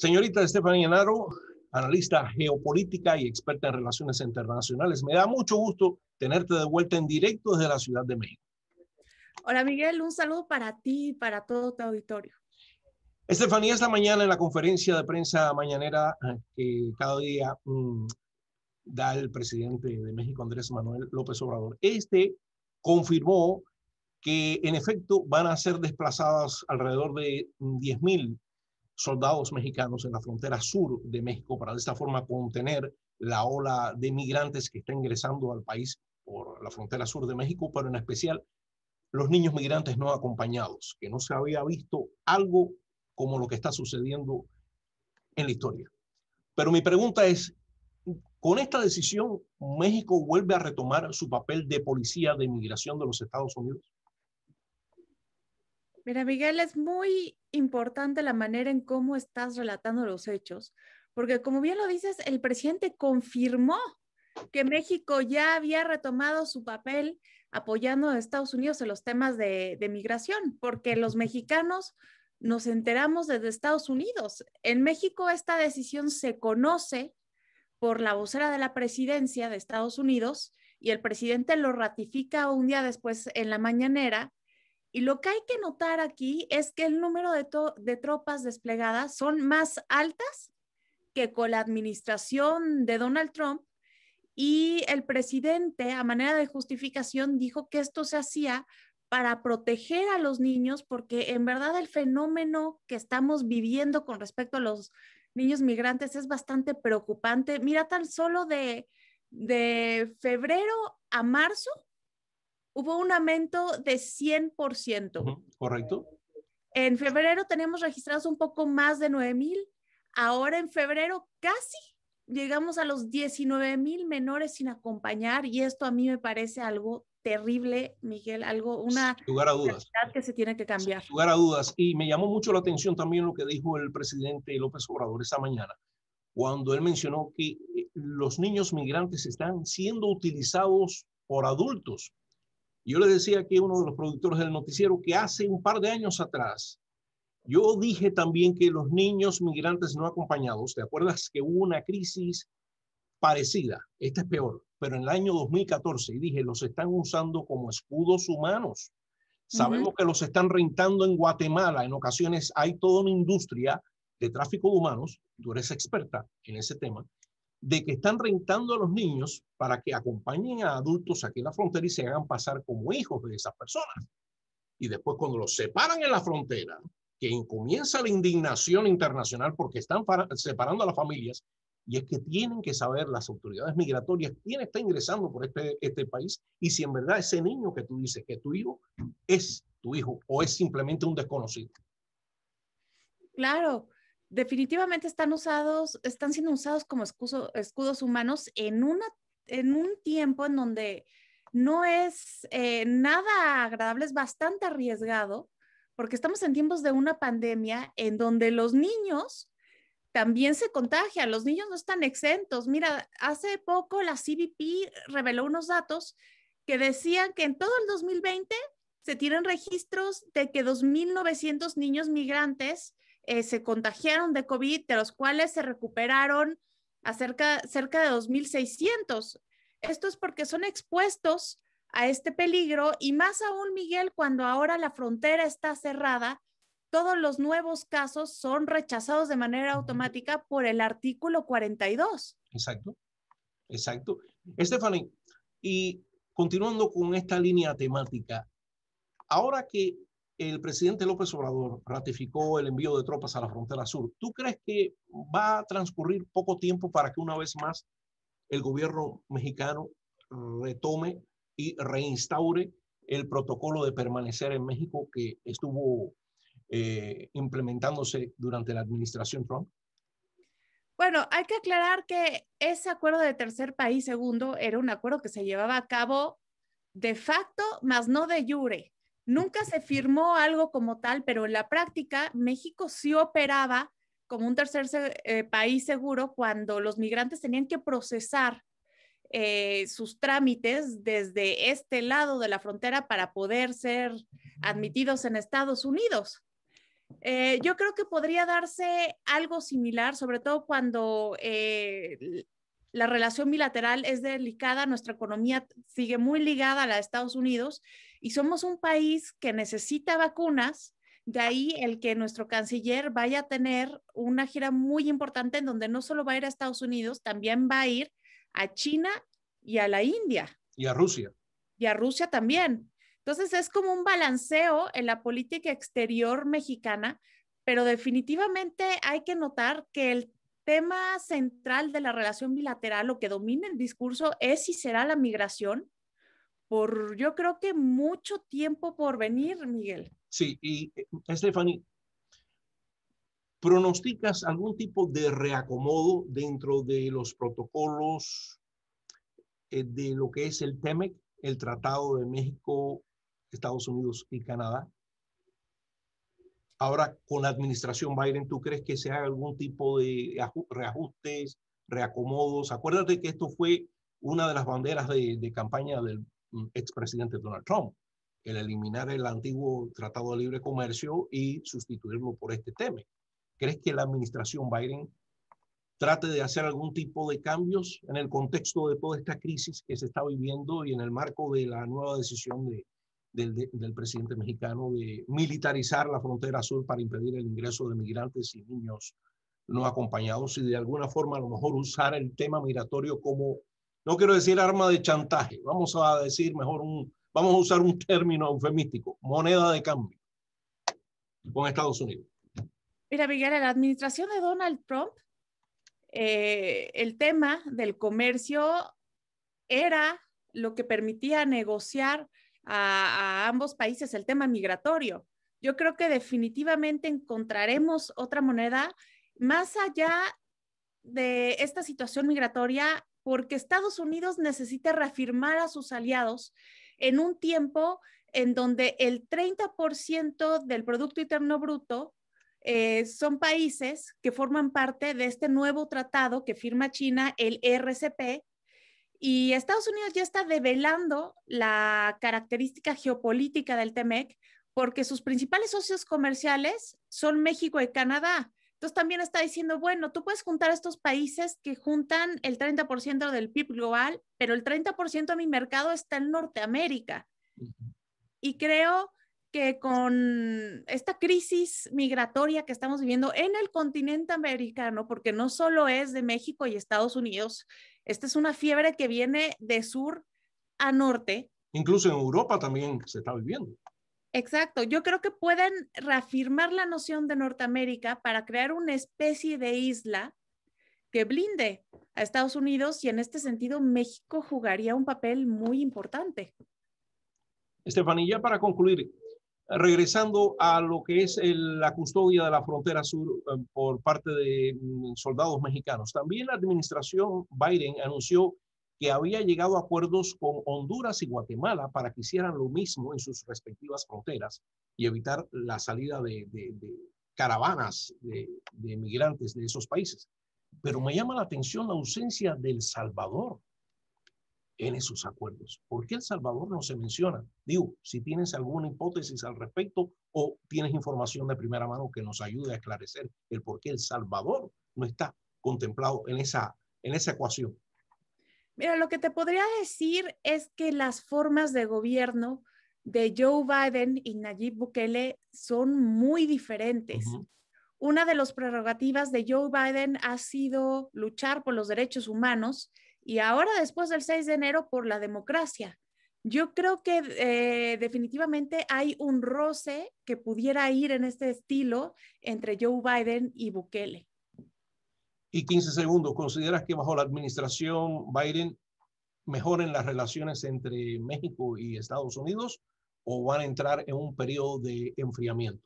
Señorita Estefanía Naro, analista geopolítica y experta en relaciones internacionales, me da mucho gusto tenerte de vuelta en directo desde la Ciudad de México. Hola Miguel, un saludo para ti y para todo tu auditorio. Estefanía, esta mañana en la conferencia de prensa mañanera ah, que cada día mm, da el presidente de México, Andrés Manuel López Obrador, este confirmó que en efecto van a ser desplazadas alrededor de 10.000 soldados mexicanos en la frontera sur de México para de esta forma contener la ola de migrantes que está ingresando al país por la frontera sur de México, pero en especial los niños migrantes no acompañados, que no se había visto algo como lo que está sucediendo en la historia. Pero mi pregunta es, con esta decisión, ¿México vuelve a retomar su papel de policía de inmigración de los Estados Unidos? Mira, Miguel, es muy importante la manera en cómo estás relatando los hechos, porque como bien lo dices, el presidente confirmó que México ya había retomado su papel apoyando a Estados Unidos en los temas de, migración, porque los mexicanos nos enteramos desde Estados Unidos. En México esta decisión se conoce por la vocera de la presidencia de Estados Unidos y el presidente lo ratifica un día después en la mañanera y lo que hay que notar aquí es que el número de, tropas desplegadas son más altas que con la administración de Donald Trump y el presidente, a manera de justificación, dijo que esto se hacía para proteger a los niños, porque en verdad el fenómeno que estamos viviendo con respecto a los niños migrantes es bastante preocupante. Mira, tan solo de febrero a marzo hubo un aumento de 100%. Correcto. En febrero tenemos registrados un poco más de 9 mil. Ahora en febrero casi llegamos a los 19 mil menores sin acompañar y esto a mí me parece algo terrible, Miguel, algo, una lugar a dudas. que se tiene que cambiar. lugar a dudas. Y me llamó mucho la atención también lo que dijo el presidente López Obrador esa mañana, cuando él mencionó que eh, los niños migrantes están siendo utilizados por adultos yo les decía que uno de los productores del noticiero que hace un par de años atrás, yo dije también que los niños migrantes no acompañados, ¿te acuerdas que hubo una crisis parecida? Esta es peor, pero en el año 2014, y dije, los están usando como escudos humanos. Sabemos que los están rentando en Guatemala. En ocasiones hay toda una industria de tráfico de humanos. Tú eres experta en ese tema de que están rentando a los niños para que acompañen a adultos aquí en la frontera y se hagan pasar como hijos de esas personas. Y después cuando los separan en la frontera, que comienza la indignación internacional porque están separando a las familias, y es que tienen que saber las autoridades migratorias quién está ingresando por este, este país y si en verdad ese niño que tú dices que es tu hijo es tu hijo o es simplemente un desconocido. Claro, definitivamente están usados, están siendo usados como escudos humanos en, una, en un tiempo en donde no es eh, nada agradable, es bastante arriesgado, porque estamos en tiempos de una pandemia en donde los niños también se contagian, los niños no están exentos. Mira, hace poco la CBP reveló unos datos que decían que en todo el 2020 se tienen registros de que 2.900 niños migrantes eh, se contagiaron de COVID, de los cuales se recuperaron acerca, cerca de 2.600. Esto es porque son expuestos a este peligro y más aún, Miguel, cuando ahora la frontera está cerrada, todos los nuevos casos son rechazados de manera automática por el artículo 42. Exacto, exacto. Stephanie, y continuando con esta línea temática, ahora que el presidente López Obrador ratificó el envío de tropas a la frontera sur. ¿Tú crees que va a transcurrir poco tiempo para que una vez más el gobierno mexicano retome y reinstaure el protocolo de permanecer en México que estuvo eh, implementándose durante la administración Trump? Bueno, hay que aclarar que ese acuerdo de tercer país segundo era un acuerdo que se llevaba a cabo de facto, más no de jure. Nunca se firmó algo como tal, pero en la práctica México sí operaba como un tercer eh, país seguro cuando los migrantes tenían que procesar eh, sus trámites desde este lado de la frontera para poder ser admitidos en Estados Unidos. Eh, yo creo que podría darse algo similar, sobre todo cuando la relación bilateral es delicada, nuestra economía sigue muy ligada a la de Estados Unidos y somos un país que necesita vacunas. De ahí el que nuestro canciller vaya a tener una gira muy importante en donde no solo va a ir a Estados Unidos, también va a ir a China y a la India. Y a Rusia. Y a Rusia también. Entonces es como un balanceo en la política exterior mexicana, pero definitivamente hay que notar que el tema central de la relación bilateral, lo que domina el discurso, es si será la migración por, yo creo que mucho tiempo por venir, Miguel. Sí, y eh, Stephanie, ¿pronosticas algún tipo de reacomodo dentro de los protocolos eh, de lo que es el TEMEC, el Tratado de México, Estados Unidos y Canadá? Ahora, con la administración Biden, ¿tú crees que se haga algún tipo de reajustes, reacomodos? Acuérdate que esto fue una de las banderas de, campaña del mm, expresidente Donald Trump, el eliminar el antiguo Tratado de Libre Comercio y sustituirlo por este tema. ¿Crees que la administración Biden trate de hacer algún tipo de cambios en el contexto de toda esta crisis que se está viviendo y en el marco de la nueva decisión de, del, presidente mexicano de militarizar la frontera sur para impedir el ingreso de migrantes y niños no acompañados y de alguna forma a lo mejor usar el tema migratorio como, no quiero decir arma de chantaje, vamos a decir mejor un, vamos a usar un término eufemístico, moneda de cambio con Estados Unidos. Mira, Miguel, en la administración de Donald Trump, eh, el tema del comercio era lo que permitía negociar a, ambos países el tema migratorio. Yo creo que definitivamente encontraremos otra moneda más allá de esta situación migratoria porque Estados Unidos necesita reafirmar a sus aliados en un tiempo en donde el 30% del Producto Interno Bruto eh, son países que forman parte de este nuevo tratado que firma China, el RCP, y Estados Unidos ya está develando la característica geopolítica del TEMEC porque sus principales socios comerciales son México y Canadá. Entonces también está diciendo, bueno, tú puedes juntar a estos países que juntan el 30% del PIB global, pero el 30% de mi mercado está en Norteamérica. Y creo que con esta crisis migratoria que estamos viviendo en el continente americano, porque no solo es de México y Estados Unidos, esta es una fiebre que viene de sur a norte. Incluso en Europa también se está viviendo. Exacto, yo creo que pueden reafirmar la noción de Norteamérica para crear una especie de isla que blinde a Estados Unidos y en este sentido México jugaría un papel muy importante. Estefanía, para concluir, regresando a lo que es la custodia de la frontera sur eh, por parte de mm, soldados mexicanos, también la administración Biden anunció que había llegado a acuerdos con Honduras y Guatemala para que hicieran lo mismo en sus respectivas fronteras y evitar la salida de, caravanas de, de migrantes de esos países. Pero me llama la atención la ausencia del Salvador en esos acuerdos. ¿Por qué El Salvador no se menciona? Digo, si tienes alguna hipótesis al respecto o tienes información de primera mano que nos ayude a esclarecer el por qué El Salvador no está contemplado en esa, en esa ecuación. Mira, lo que te podría decir es que las formas de gobierno de Joe Biden y Nayib Bukele son muy diferentes. Una de las prerrogativas de Joe Biden ha sido luchar por los derechos humanos y ahora después del 6 de enero por la democracia. Yo creo que eh, definitivamente hay un roce que pudiera ir en este estilo entre Joe Biden y Bukele. Y 15 segundos, ¿consideras que bajo la administración Biden mejoren las relaciones entre México y Estados Unidos o van a entrar en un periodo de enfriamiento?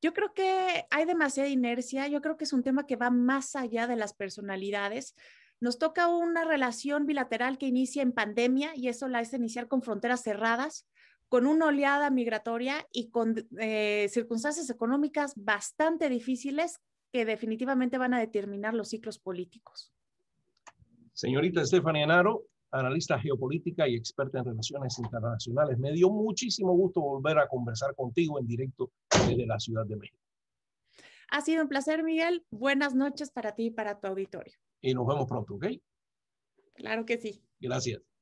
Yo creo que hay demasiada inercia, yo creo que es un tema que va más allá de las personalidades. Nos toca una relación bilateral que inicia en pandemia y eso la hace iniciar con fronteras cerradas, con una oleada migratoria y con eh, circunstancias económicas bastante difíciles que definitivamente van a determinar los ciclos políticos. Señorita Estefania Naro, analista geopolítica y experta en relaciones internacionales, me dio muchísimo gusto volver a conversar contigo en directo desde la Ciudad de México. Ha sido un placer, Miguel. Buenas noches para ti y para tu auditorio y nos vemos pronto, ¿ok? Claro que sí. Gracias.